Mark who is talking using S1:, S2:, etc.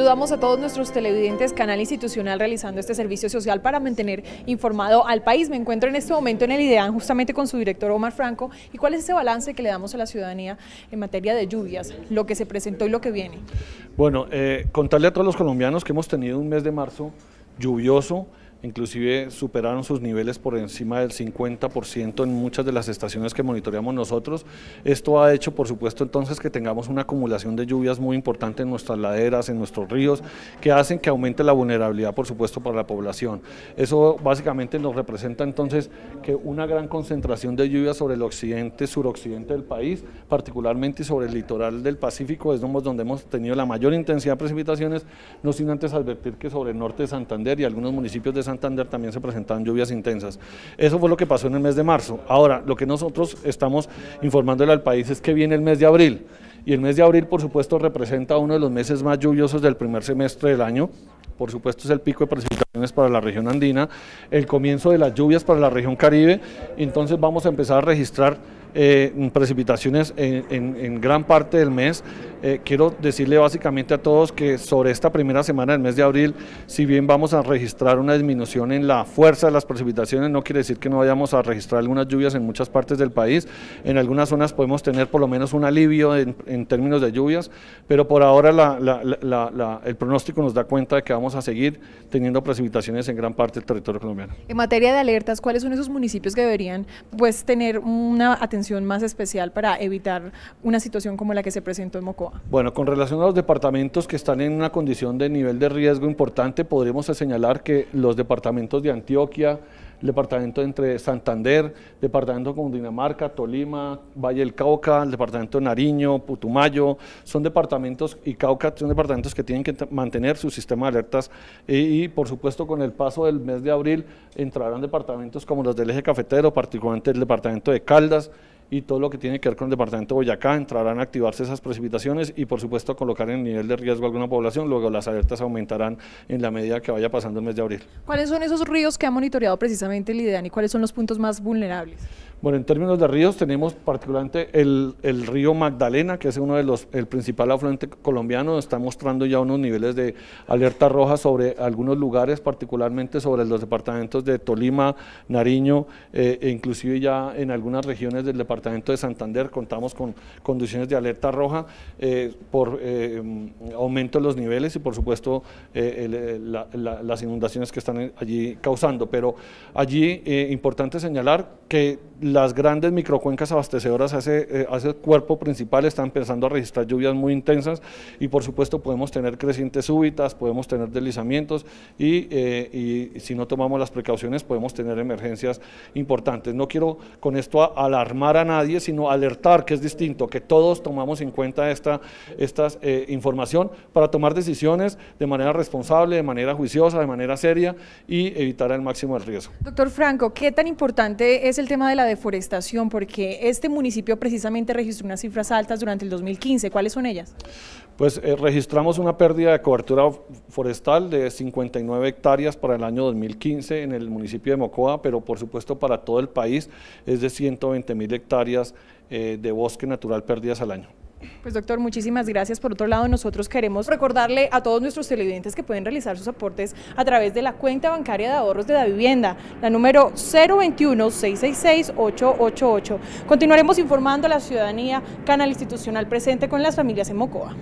S1: Saludamos a todos nuestros televidentes, canal institucional realizando este servicio social para mantener informado al país. Me encuentro en este momento en el IDEAN justamente con su director Omar Franco. ¿Y cuál es ese balance que le damos a la ciudadanía en materia de lluvias, lo que se presentó y lo que viene?
S2: Bueno, eh, contarle a todos los colombianos que hemos tenido un mes de marzo lluvioso, inclusive superaron sus niveles por encima del 50% en muchas de las estaciones que monitoreamos nosotros. Esto ha hecho, por supuesto, entonces que tengamos una acumulación de lluvias muy importante en nuestras laderas, en nuestros ríos, que hacen que aumente la vulnerabilidad, por supuesto, para la población. Eso básicamente nos representa entonces que una gran concentración de lluvias sobre el occidente, suroccidente del país, particularmente sobre el litoral del Pacífico, es donde hemos tenido la mayor intensidad de precipitaciones, no sin antes advertir que sobre el norte de Santander y algunos municipios de Santander, Santander también se presentaron lluvias intensas. Eso fue lo que pasó en el mes de marzo. Ahora, lo que nosotros estamos informándole al país es que viene el mes de abril. Y el mes de abril, por supuesto, representa uno de los meses más lluviosos del primer semestre del año. Por supuesto, es el pico de precipitaciones para la región andina, el comienzo de las lluvias para la región caribe. Entonces, vamos a empezar a registrar eh, precipitaciones en, gran parte del mes. Eh, quiero decirle básicamente a todos que sobre esta primera semana del mes de abril, si bien vamos a registrar una disminución en la fuerza de las precipitaciones, no quiere decir que no vayamos a registrar algunas lluvias en muchas partes del país. En algunas zonas podemos tener por lo menos un alivio en, términos de lluvias, pero por ahora el pronóstico nos da cuenta de que vamos a seguir teniendo precipitaciones en gran parte del territorio colombiano.
S1: En materia de alertas, ¿cuáles son esos municipios que deberían pues, tener una atención más especial para evitar una situación como la que se presentó en Mocoa?
S2: Bueno, con relación a los departamentos que están en una condición de nivel de riesgo importante, podríamos señalar que los departamentos de Antioquia, el departamento entre Santander, departamento como Dinamarca, Tolima, Valle del Cauca, el departamento de Nariño, Putumayo, son departamentos y Cauca son departamentos que tienen que mantener su sistema de alertas y, y, por supuesto con el paso del mes de abril entrarán departamentos como los del eje cafetero, particularmente el departamento de Caldas, y todo lo que tiene que ver con el departamento de Boyacá, entrarán a activarse esas precipitaciones y por supuesto colocar en nivel de riesgo alguna población, luego las alertas aumentarán en la medida que vaya pasando el mes de abril.
S1: ¿Cuáles son esos ríos que ha monitoreado precisamente el IDEAN y cuáles son los puntos más vulnerables?
S2: Bueno, en términos de ríos tenemos particularmente el, río Magdalena, que es uno de los, el principal afluente colombiano, está mostrando ya unos niveles de alerta roja sobre algunos lugares, particularmente sobre los departamentos de Tolima, Nariño, eh, e inclusive ya en algunas regiones del departamento departamento de Santander contamos con condiciones de alerta roja eh, por eh, mm, aumento de los niveles y por supuesto eh, las inundaciones que están allí causando. Pero allí importante señalar que las grandes microcuencas abastecedoras hace, hace cuerpo principal están empezando a registrar lluvias muy intensas y por supuesto podemos tener crecientes súbitas, podemos tener deslizamientos y, y, si no tomamos las precauciones podemos tener emergencias importantes. No quiero con esto alarmar a nadie, sino alertar, que es distinto, que todos tomamos en cuenta esta, eh, información para tomar decisiones de manera responsable, de manera juiciosa, de manera seria y evitar al máximo el riesgo.
S1: Doctor Franco, ¿qué tan importante es el tema de la deforestación? Porque este municipio precisamente registró unas cifras altas durante el 2015. ¿Cuáles son ellas?
S2: pues eh, registramos una pérdida de cobertura forestal de 59 hectáreas para el año 2015 en el municipio de Mocoa, pero por supuesto para todo el país es de 120 mil hectáreas eh, de bosque natural perdidas al año.
S1: Pues doctor, muchísimas gracias. Por otro lado, nosotros queremos recordarle a todos nuestros televidentes que pueden realizar sus aportes a través de la cuenta bancaria de ahorros de la vivienda, la número 021-666-888. Continuaremos informando a la ciudadanía, canal institucional presente con las familias en Mocoa.